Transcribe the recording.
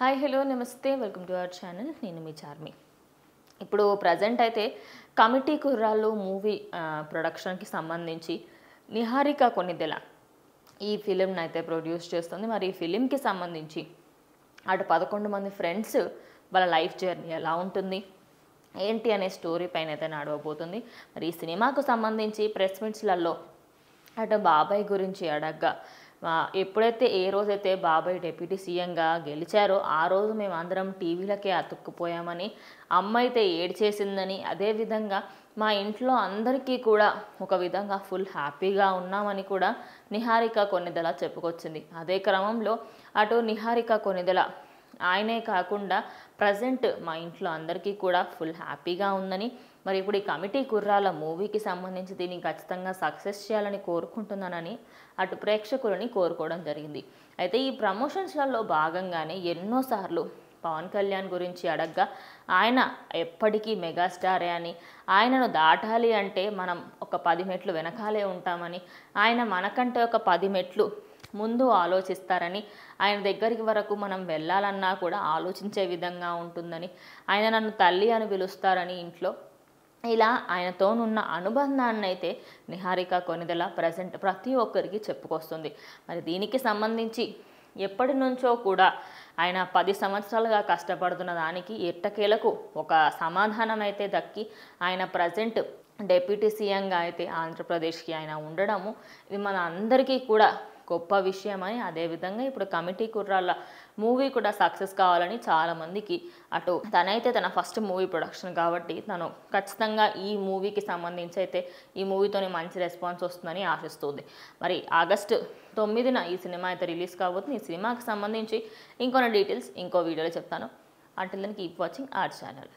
hi hello నమస్తే welcome to our channel నేను మీ చార్మి ఇప్పుడు ప్రజెంట్ అయితే కమిటీ కుర్రాళ్ళు మూవీ ప్రొడక్షన్కి సంబంధించి నిహారిక కొన్నిదెల ఈ ఫిలింని అయితే ప్రొడ్యూస్ చేస్తుంది మరి ఈ ఫిలింకి సంబంధించి అటు పదకొండు మంది ఫ్రెండ్స్ వాళ్ళ లైఫ్ జర్నీ ఎలా ఉంటుంది ఏంటి అనే స్టోరీ పైన అయితే నడవబోతుంది మరి ఈ సినిమాకు సంబంధించి ప్రెస్ మీట్స్లలో అటు బాబాయ్ గురించి అడగ్గా ఎప్పుడైతే ఏ రోజైతే బాబాయ్ డెప్యూటీ సీఎంగా గెలిచారో ఆ రోజు మేము అందరం టీవీలకే అతుక్కుపోయామని అమ్మ అయితే ఏడ్చేసిందని అదేవిధంగా మా ఇంట్లో అందరికీ కూడా ఒక విధంగా ఫుల్ హ్యాపీగా ఉన్నామని కూడా నిహారిక కొన్నిదల చెప్పుకొచ్చింది అదే క్రమంలో అటు నిహారిక కొన్నిదల ఆయనే కాకుండా ప్రజెంట్ మా ఇంట్లో అందరికీ కూడా ఫుల్ హ్యాపీగా ఉందని మరి ఇప్పుడు ఈ కమిటీ కుర్రాల మూవీకి సంబంధించి దీన్ని ఖచ్చితంగా సక్సెస్ చేయాలని కోరుకుంటున్నానని అటు ప్రేక్షకులని కోరుకోవడం జరిగింది అయితే ఈ ప్రమోషన్స్లలో భాగంగానే ఎన్నోసార్లు పవన్ కళ్యాణ్ గురించి అడగ్గా ఆయన ఎప్పటికీ మెగాస్టారే అని ఆయనను దాటాలి అంటే మనం ఒక పది మెట్లు వెనకాలే ఉంటామని ఆయన మనకంటే ఒక పది మెట్లు ముందు ఆలోచిస్తారని ఆయన దగ్గరికి వరకు మనం వెళ్ళాలన్నా కూడా ఆలోచించే విధంగా ఉంటుందని ఆయన నన్ను తల్లి అని పిలుస్తారని ఇంట్లో ఇలా ఆయనతోనున్న అనుబంధాన్ని అయితే నిహారిక కొనిదెల ప్రజెంట్ ప్రతి ఒక్కరికి చెప్పుకొస్తుంది మరి దీనికి సంబంధించి ఎప్పటి నుంచో కూడా ఆయన పది సంవత్సరాలుగా కష్టపడుతున్న దానికి ఎట్టకేలకు ఒక సమాధానం అయితే దక్కి ఆయన ప్రజెంట్ డెప్యూటీ సీఎంగా అయితే ఆంధ్రప్రదేశ్కి ఆయన ఉండడము ఇది మన అందరికీ కూడా గొప్ప విషయం అని అదేవిధంగా ఇప్పుడు కమిటీ కుర్రాళ్ళ మూవీ కూడా సక్సెస్ కావాలని చాలామందికి అటు తనైతే తన ఫస్ట్ మూవీ ప్రొడక్షన్ కాబట్టి తను ఖచ్చితంగా ఈ మూవీకి సంబంధించి అయితే ఈ మూవీతోనే మంచి రెస్పాన్స్ వస్తుందని ఆశిస్తుంది మరి ఆగస్టు తొమ్మిదిన ఈ సినిమా అయితే రిలీజ్ కాబోతుంది ఈ సినిమాకి సంబంధించి ఇంకొన్ని డీటెయిల్స్ ఇంకో వీడియోలో చెప్తాను అంటే then keep watching our channel